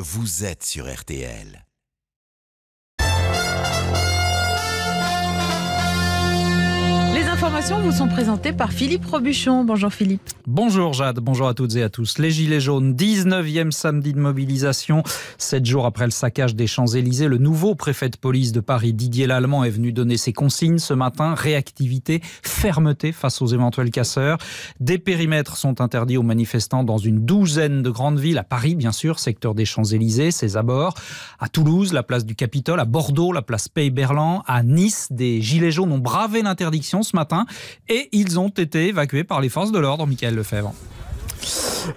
Vous êtes sur RTL. informations vous sont présentées par Philippe Robuchon. Bonjour Philippe. Bonjour Jade, bonjour à toutes et à tous. Les Gilets jaunes, 19e samedi de mobilisation. 7 jours après le saccage des Champs-Élysées, le nouveau préfet de police de Paris, Didier Lallemand, est venu donner ses consignes ce matin. Réactivité, fermeté face aux éventuels casseurs. Des périmètres sont interdits aux manifestants dans une douzaine de grandes villes. À Paris, bien sûr, secteur des Champs-Élysées, ses abords. À Toulouse, la place du Capitole. À Bordeaux, la place Pays-Berland. À Nice, des Gilets jaunes ont bravé l'interdiction ce matin Hein. et ils ont été évacués par les forces de l'ordre, Michael Lefebvre.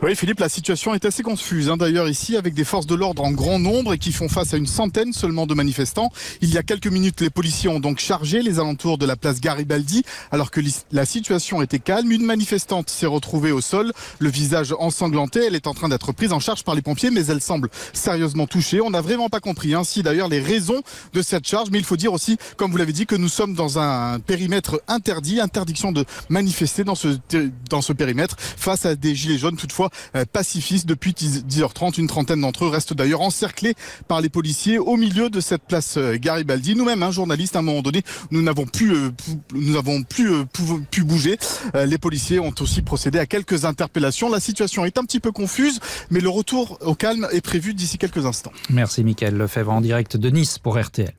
Oui, Philippe, la situation est assez confuse. Hein, d'ailleurs, ici, avec des forces de l'ordre en grand nombre et qui font face à une centaine seulement de manifestants. Il y a quelques minutes, les policiers ont donc chargé les alentours de la place Garibaldi, alors que la situation était calme. Une manifestante s'est retrouvée au sol, le visage ensanglanté. Elle est en train d'être prise en charge par les pompiers, mais elle semble sérieusement touchée. On n'a vraiment pas compris ainsi hein, d'ailleurs les raisons de cette charge. Mais il faut dire aussi, comme vous l'avez dit, que nous sommes dans un périmètre interdit, interdiction de manifester dans ce, dans ce périmètre face à des gilets jaunes. Toutefois, euh, pacifistes. pacifiste. Depuis 10h30, une trentaine d'entre eux restent d'ailleurs encerclés par les policiers au milieu de cette place euh, Garibaldi. Nous-mêmes, un hein, journaliste, à un moment donné, nous n'avons plus, euh, nous pu, bouger. les policiers ont aussi procédé à quelques interpellations. La situation est un petit peu confuse, mais le retour au calme est prévu d'ici quelques instants. Merci, Michael Lefebvre, en direct de Nice pour RTL.